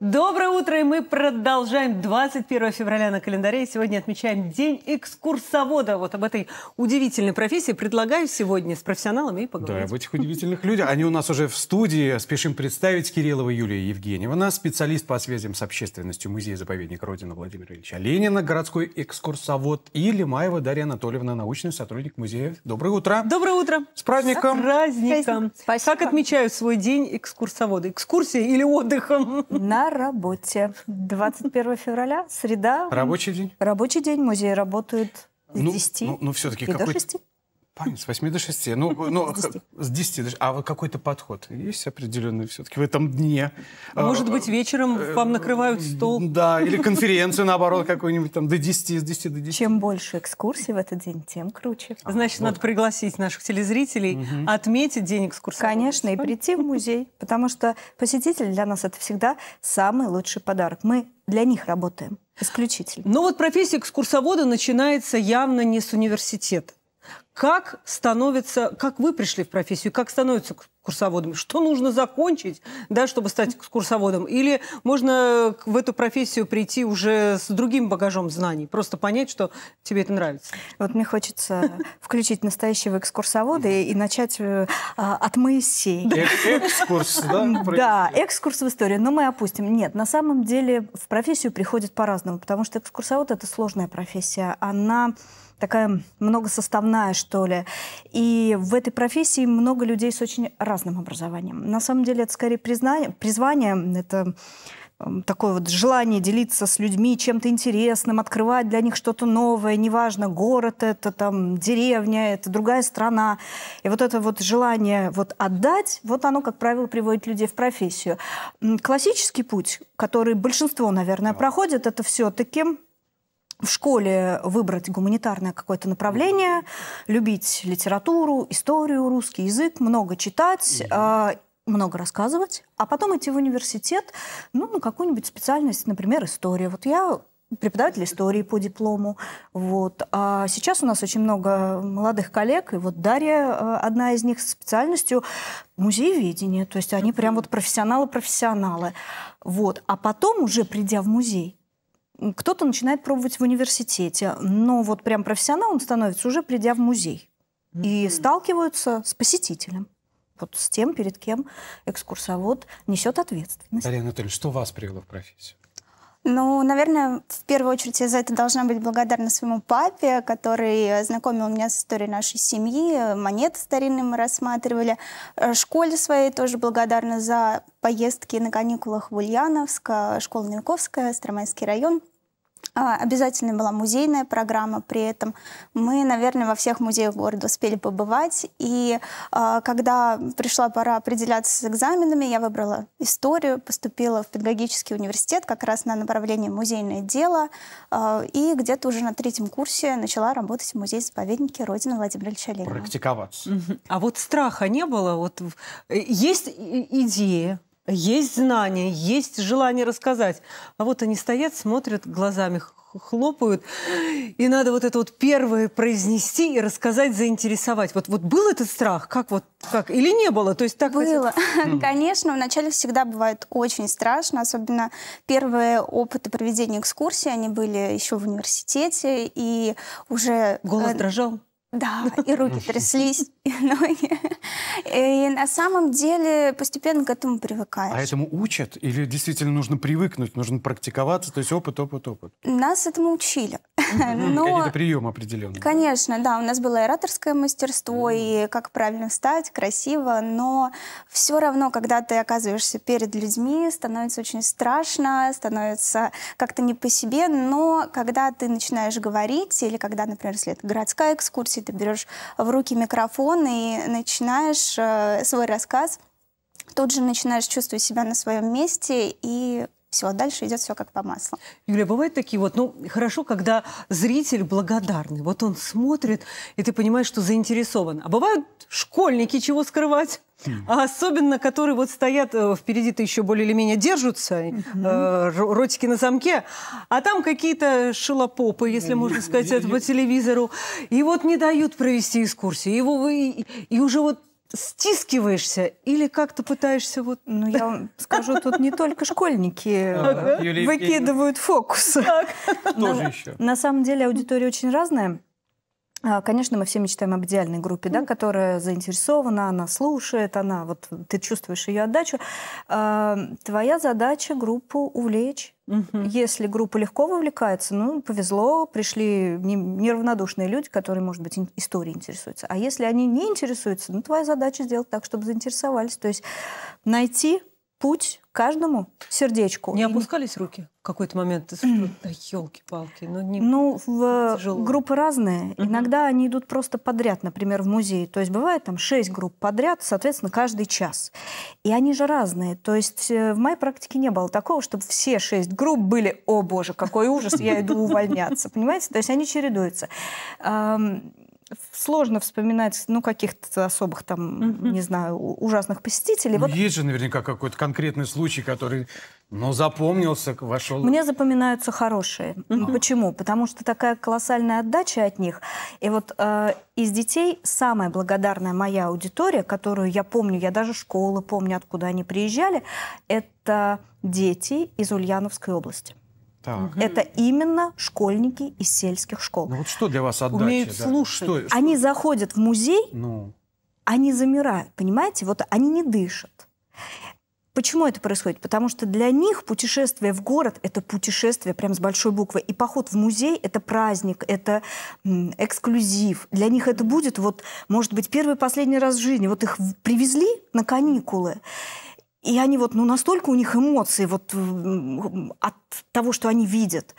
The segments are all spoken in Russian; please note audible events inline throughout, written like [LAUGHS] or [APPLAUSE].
Доброе утро, и мы продолжаем 21 февраля на календаре. сегодня отмечаем День экскурсовода. Вот об этой удивительной профессии предлагаю сегодня с профессионалами и поговорить. Да, об этих удивительных людях. Они у нас уже в студии. Спешим представить Кириллова Юлия Евгеньевна, специалист по связям с общественностью Музея-заповедника Родины Владимира Ильича Ленина, городской экскурсовод, и Лимаева Дарья Анатольевна, научный сотрудник музея. Доброе утро. Доброе утро. С праздником. С праздником. Спасибо. Как отмечают свой день экскурсоводы? Экскурсией или отдыхом? На работе. 21 февраля, среда. Рабочий день? Рабочий день. Музей работает с ну, 10 ну, ну, все-таки до какой, 6. Понятно, с 8 до 6. Ну, [LAUGHS] ну с 10. С 10 а вот какой-то подход есть определенный все-таки в этом дне? А, может быть, вечером э, вам накрывают стол? Да, или конференцию, наоборот, какую-нибудь там до 10, с 10 до 10. Чем больше экскурсий в этот день, тем круче. А, Значит, надо пригласить наших телезрителей, отметить день экскурсии. Конечно, и прийти в музей, [LAUGHS] потому что посетитель для нас это всегда самый лучший подарок. Мы для них работаем исключительно. Но ну вот профессия экскурсовода начинается явно не с университета как становится, как вы пришли в профессию, как становится курсоводом, что нужно закончить, да, чтобы стать курсоводом, или можно в эту профессию прийти уже с другим багажом знаний, просто понять, что тебе это нравится. Вот мне хочется [LAUGHS] включить настоящего экскурсовода и начать э, а, от Моисея. Э, экскурс, да? Да, экскурс в историю, но мы опустим. Нет, на самом деле в профессию приходит по-разному, потому что экскурсовод – это сложная профессия, она такая многосоставная, что ли. И в этой профессии много людей с очень разным образованием. На самом деле это скорее признание, призвание, это эм, такое вот желание делиться с людьми чем-то интересным, открывать для них что-то новое, неважно, город это, там, деревня, это другая страна. И вот это вот желание вот отдать, вот оно, как правило, приводит людей в профессию. Классический путь, который большинство, наверное, проходит, это все-таки в школе выбрать гуманитарное какое-то направление, любить литературу, историю, русский язык, много читать, а, много рассказывать, а потом идти в университет, ну, на какую-нибудь специальность, например, история. Вот я преподаватель истории по диплому. Вот. А сейчас у нас очень много молодых коллег, и вот Дарья э, одна из них с специальностью музееведения, то есть они прям вот профессионалы-профессионалы. Вот. А потом, уже придя в музей, кто-то начинает пробовать в университете, но вот прям профессионалом становится уже придя в музей. Mm-hmm. И сталкиваются с посетителем. Вот с тем, перед кем экскурсовод несет ответственность. Дарья Анатольевна, что вас привело в профессию? Ну, наверное, в первую очередь я за это должна быть благодарна своему папе, который знакомил меня с историей нашей семьи. Монеты старинные мы рассматривали. Э, школе своей тоже благодарна за поездки на каникулах в Ульяновск, э, школа Милковская, Стромайский район. А, обязательно была музейная программа при этом. Мы, наверное, во всех музеях города успели побывать. И а, когда пришла пора определяться с экзаменами, я выбрала историю, поступила в педагогический университет как раз на направление музейное дело. А, и где-то уже на третьем курсе начала работать в музее-заповеднике Родины Владимира Ильича Ленина. Практиковаться. А вот страха не было? Вот э, есть идея, есть знания, есть желание рассказать. А вот они стоят, смотрят глазами, хлопают. И надо вот это вот первое произнести и рассказать, заинтересовать. Вот, вот был этот страх? Как вот, как? Или не было? То есть так было. Хотя... [LAUGHS] Конечно, вначале всегда бывает очень страшно, особенно первые опыты проведения экскурсии, они были еще в университете, и уже... Э, Голос дрожал? Да, [LAUGHS] и руки тряслись, [LAUGHS] и ноги. И на самом деле постепенно к этому привыкаешь. А этому учат? Или действительно нужно привыкнуть, нужно практиковаться? То есть опыт, опыт, опыт? Нас этому учили. [LAUGHS] Но... Какие-то приемы определенные. Конечно, да. У нас было и ораторское мастерство, и как правильно встать, красиво. Но все равно, когда ты оказываешься перед людьми, становится очень страшно, становится как-то не по себе. Но когда ты начинаешь говорить, или когда, например, если это городская экскурсия, ты берешь в руки микрофон и начинаешь э, свой рассказ, тут же начинаешь чувствовать себя на своем месте и все, а дальше идет все как по маслу. Юля, бывают такие вот, ну, хорошо, когда зритель благодарный. Вот он смотрит, и ты понимаешь, что заинтересован. А бывают школьники, чего скрывать? А особенно, которые вот стоят э, впереди-то еще более или менее держатся, угу. э, ротики на замке, а там какие-то шилопопы, если можно сказать это по телевизору, и вот не дают провести экскурсию, его вы, и уже вот стискиваешься или как-то пытаешься вот... Ну, я вам [LAUGHS] скажу, тут не только школьники выкидывают фокус. Тоже еще. На самом деле аудитория очень разная. А, конечно, мы все мечтаем об идеальной группе, да, которая заинтересована, она слушает, она вот ты чувствуешь ее отдачу. А, твоя задача группу увлечь. Угу. Если группа легко вовлекается, ну, повезло, пришли неравнодушные люди, которые, может быть, историей интересуются. А если они не интересуются, ну, твоя задача сделать так, чтобы заинтересовались. То есть найти путь каждому сердечку. Не опускались руки в какой-то момент? Да елки-палки. Ну, не... ну в... Э, группы разные. Угу. Иногда они идут просто подряд, например, в музее. То есть бывает там шесть групп подряд, соответственно, каждый час. И они же разные. То есть э, в моей практике не было такого, чтобы все шесть групп были «О, боже, какой ужас, я иду увольняться». Понимаете? То есть они чередуются сложно вспоминать, ну, каких-то особых там, mm -hmm. не знаю, ужасных посетителей. Ну, вот... Есть же наверняка какой-то конкретный случай, который, ну, запомнился, вошел. Мне запоминаются хорошие. Mm -hmm. Почему? Потому что такая колоссальная отдача от них. И вот э, из детей самая благодарная моя аудитория, которую я помню, я даже школы помню, откуда они приезжали, это дети из Ульяновской области. Так. Это именно школьники из сельских школ. Ну вот что для вас отдача? Умеют да? слушать. Что, что? Они заходят в музей, ну. они замирают, понимаете? Вот они не дышат. Почему это происходит? Потому что для них путешествие в город — это путешествие прям с большой буквы. И поход в музей — это праздник, это эксклюзив. Для них это будет, вот, может быть, первый последний раз в жизни. Вот их привезли на каникулы. И они вот, ну настолько у них эмоции вот э, от того, что они видят,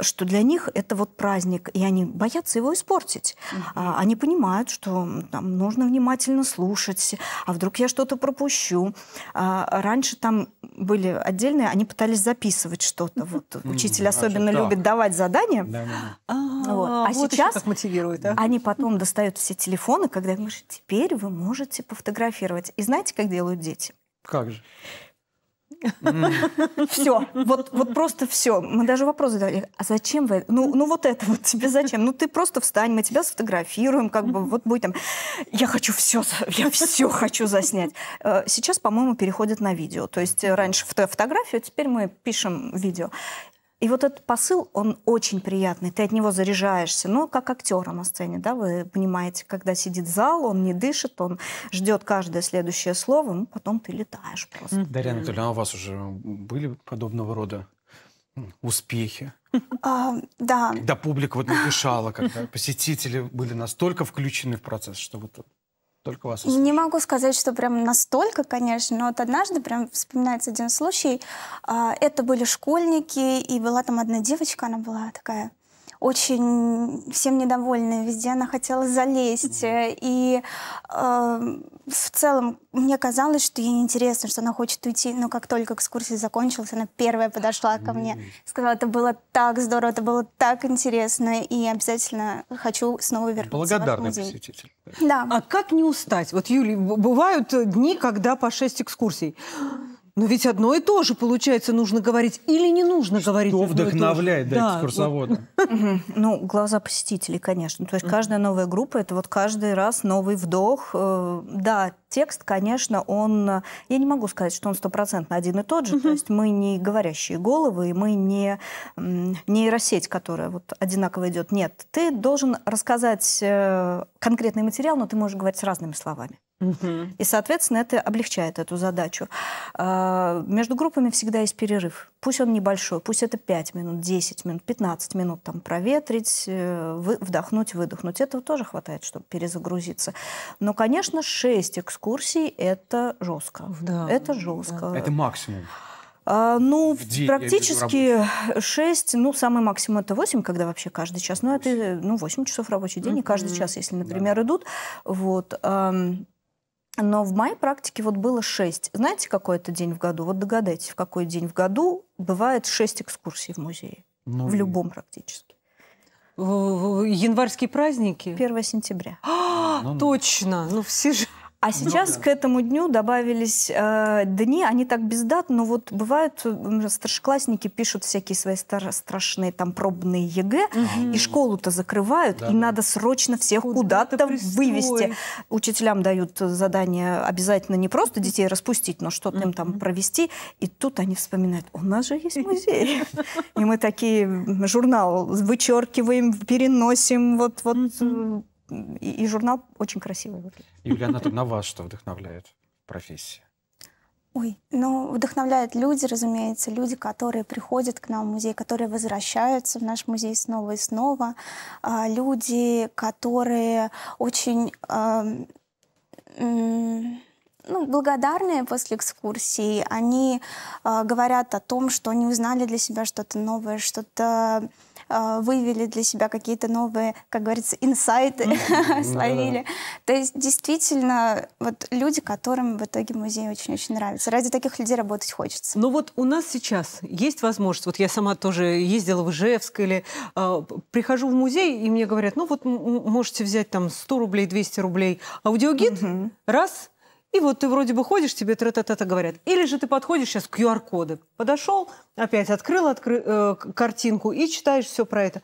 что для них это вот праздник, и они боятся его испортить. Mm-hmm. А, они понимают, что там нужно внимательно слушать, а вдруг я что-то пропущу. А, раньше там были отдельные, они пытались записывать что-то. mm-hmm. [LAUGHS] учитель mm-hmm. особенно Значит, любит так. давать задания. А, вот. А, вот сейчас как мотивирует, а? они потом достают все телефоны, когда говоришь: теперь вы можете пофотографировать. И знаете, как делают дети? Как же? Все, вот, вот просто все. Мы даже вопрос задали, а зачем вы? Ну, ну вот это вот тебе зачем? Ну ты просто встань, мы тебя сфотографируем, как бы вот будет там. Я хочу все, я все хочу заснять. Э, сейчас, по-моему, переходят на видео. То есть э, раньше фото фотографию, теперь мы пишем видео. И вот этот посыл, он очень приятный, ты от него заряжаешься. Но как актера на сцене, да, вы понимаете, когда сидит зал, он не дышит, он ждет каждое следующее слово, ну, потом ты летаешь просто. Дарья Анатольевна, а у вас уже были подобного рода успехи? А, да. Когда публика вот не дышала, когда посетители были настолько включены в процесс, что вот только вас услышать? Не могу сказать, что прям настолько, конечно, но вот однажды прям вспоминается один случай. А, это были школьники, и была там одна девочка, она была такая очень всем недовольная, везде она хотела залезть. Mm-hmm. И э, в целом мне казалось, что ей неинтересно, что она хочет уйти. Но как только экскурсия закончилась, она первая подошла ко мне, сказала, это было так здорово, это было так интересно, и обязательно хочу снова вернуться Благодарный в музей. посетитель. Да. А как не устать? Вот, Юли, бывают дни, когда по шесть экскурсий. Но ведь одно и то же, получается, нужно говорить или не нужно что говорить. Что вдохновляет да, да, экскурсовода? Ну, глаза посетителей, конечно. То есть каждая новая группа – это вот каждый раз новый вдох. Э, да, текст, конечно, он... Я не могу сказать, что он стопроцентно один и тот же. То есть мы не говорящие головы, и мы не нейросеть, которая вот одинаково идет. Нет, ты должен рассказать э, конкретный материал, но ты можешь говорить с разными словами. И, соответственно, это облегчает эту задачу. А, между группами всегда есть перерыв. Пусть он небольшой, пусть это 5 минут, 10 минут, 15 минут там проветрить, э, вдохнуть, выдохнуть. Этого тоже хватает, чтобы перезагрузиться. Но, конечно, 6 экскурсий – это жестко. Да. Это жестко. Это максимум. А, ну, в день, практически 6, ну, самый максимум это 8, когда вообще каждый час. Ну, это ну, 8 часов рабочий день, mm-hmm. и каждый час, если, например, да. идут. Вот. Но в моей практике вот было шесть. Знаете, какой это день в году? Вот догадайтесь, в какой день в году бывает шесть экскурсий в музее. Ну, в любом практически. В Январские праздники? 1 сентября. А, ну, ну, точно! Ну все же... А ну сейчас ну, да. к этому дню добавились э, дни, они так без дат, но вот бывают старшеклассники пишут всякие свои стар- страшные там пробные ЕГЭ, угу. и школу-то закрывают, да, и да. надо срочно всех куда-то, вывести. Учителям дают задание обязательно не просто детей распустить, но что-то им там провести, и тут они вспоминают, у нас же есть музей. [LAUGHS] И мы такие журнал вычеркиваем, переносим, вот вот и, и журнал очень красивый выглядит. Юлия Анатольевна, [LAUGHS] вас что вдохновляет профессия? Ой, ну, вдохновляют люди, разумеется, люди, которые приходят к нам в музей, которые возвращаются в наш музей снова и снова, а, люди, которые очень... А, ну, благодарные после экскурсии, они э, говорят о том, что они узнали для себя что-то новое, что-то а, вывели для себя какие-то новые, как говорится, инсайты, [LAUGHS] словили. То есть действительно вот люди, которым в итоге музей очень-очень нравится. Ради таких людей работать хочется. Ну вот у нас сейчас есть возможность, вот я сама тоже ездила в Ижевск или а, прихожу в музей, и мне говорят, ну вот можете взять там 100 рублей, 200 рублей аудиогид, раз – и вот ты вроде бы ходишь, тебе тра та та, -та говорят. Или же ты подходишь сейчас к QR-коды. Подошел, опять открыл откры э, картинку и читаешь все про это.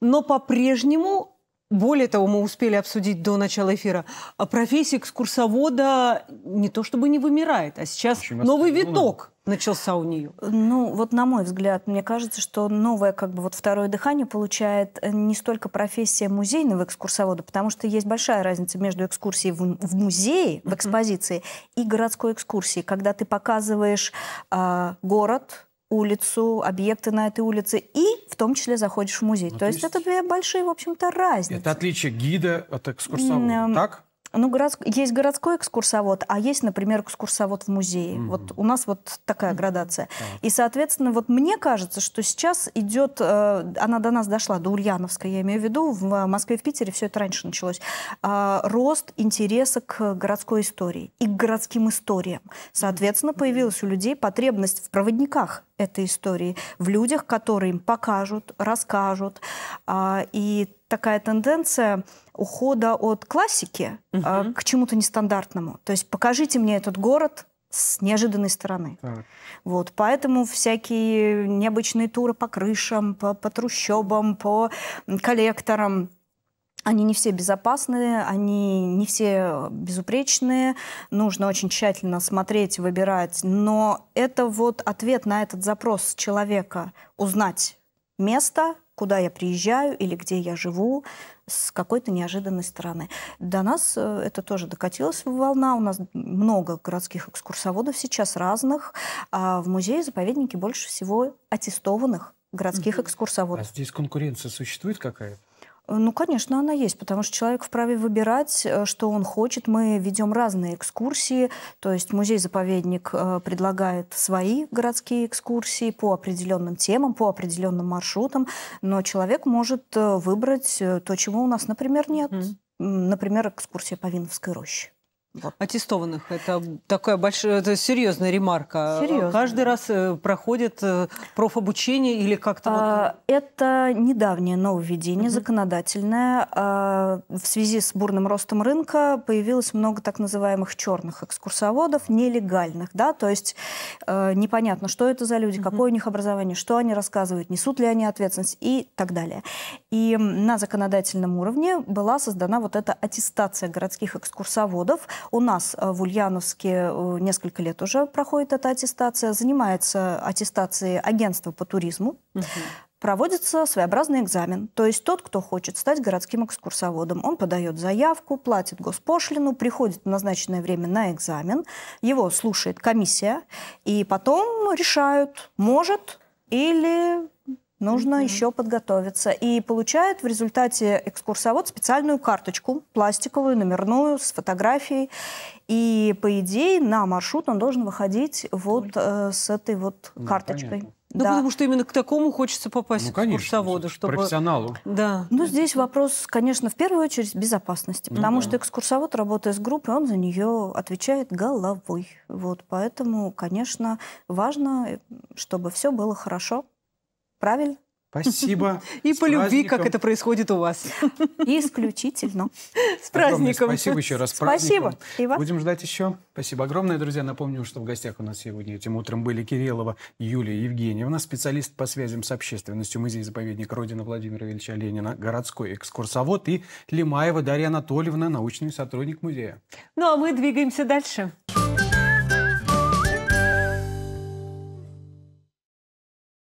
Но по-прежнему более того, мы успели обсудить до начала эфира, а профессия экскурсовода не то чтобы не вымирает, а сейчас новый виток начался у нее? Ну, вот на мой взгляд, мне кажется, что новое, как бы вот второе дыхание получает э, не столько профессия музейного экскурсовода, потому что есть большая разница между экскурсией в, в музее, в экспозиции, и городской экскурсией, когда ты показываешь э, город, улицу, объекты на этой улице, и в том числе заходишь в музей. Ну, то, то есть, есть это две большие, в общем-то, разницы. Это отличие гида от экскурсовода, эм, так? Ну, город... есть городской экскурсовод, а есть, например, экскурсовод в музее. Mm-hmm. Вот у нас вот такая градация. Mm-hmm. И, соответственно, вот мне кажется, что сейчас идет, э, она до нас дошла, до Ульяновска, я имею в виду, в Москве, в Питере все это раньше началось, а, рост интереса к городской истории и к городским историям. Соответственно, появилась у людей потребность в проводниках этой истории, в людях, которые им покажут, расскажут. А, и такая тенденция ухода от классики угу. э, к чему-то нестандартному. То есть покажите мне этот город с неожиданной стороны. Так. Вот, поэтому всякие необычные туры по крышам, по, по трущобам, по коллекторам, они не все безопасные, они не все безупречные, нужно очень тщательно смотреть, выбирать. Но это вот ответ на этот запрос человека – узнать место, куда я приезжаю или где я живу, с какой-то неожиданной стороны. До нас э, это тоже докатилась волна. У нас много городских экскурсоводов сейчас разных, а в музее-заповеднике больше всего аттестованных городских экскурсоводов. А здесь конкуренция существует какая-то? Э, ну, конечно, она есть, потому что человек вправе выбирать, э, что он хочет. Мы ведем разные экскурсии, то есть музей-заповедник э, предлагает свои городские экскурсии по определенным темам, по определенным маршрутам, но человек может выбрать то, чего у нас, например, нет. Mm. Например, экскурсия по Виновской роще. Вот. Аттестованных. Это такая большая, это серьезная ремарка. Серьезно. Каждый раз э, проходит э, профобучение или как-то... А, вот... Это недавнее нововведение угу. законодательное. А, в связи с бурным ростом рынка появилось много так называемых черных экскурсоводов, нелегальных. Да? То есть а, непонятно, что это за люди, угу. какое у них образование, что они рассказывают, несут ли они ответственность и так далее. И на законодательном уровне была создана вот эта аттестация городских экскурсоводов – у нас э, в Ульяновске э, несколько лет уже проходит эта аттестация. Занимается аттестацией агентство по туризму. Угу проводится своеобразный экзамен. То есть тот, кто хочет стать городским экскурсоводом, он подает заявку, платит госпошлину, приходит в назначенное время на экзамен, его слушает комиссия, и потом решают, может или Нужно mm-hmm. еще подготовиться. И получает в результате экскурсовод специальную карточку, пластиковую, номерную, с фотографией. И, по идее, на маршрут он должен выходить вот э, с этой вот ну, карточкой. Понятно. Ну, да, Ну потому что именно к такому хочется попасть ну, конечно, экскурсоводу, чтобы профессионалу. Да. Ну здесь вопрос, конечно, в первую очередь безопасности, ну потому ну, что экскурсовод, работая с группой, он за нее отвечает головой. Вот, поэтому, конечно, важно, э, чтобы все было хорошо. Правильно? Спасибо. [LAUGHS] И с по любви, как это происходит у вас. исключительно. С праздником. спасибо еще раз. Спасибо. Будем ждать еще. Спасибо огромное, друзья. Напомню, что в гостях у нас сегодня этим утром были Кириллова Юлия Евгеньевна, специалист по связям с общественностью, музей-заповедник Родина Владимира Ильича Ленина, городской экскурсовод и Лимаева Дарья Анатольевна, научный сотрудник музея. Ну а мы двигаемся дальше.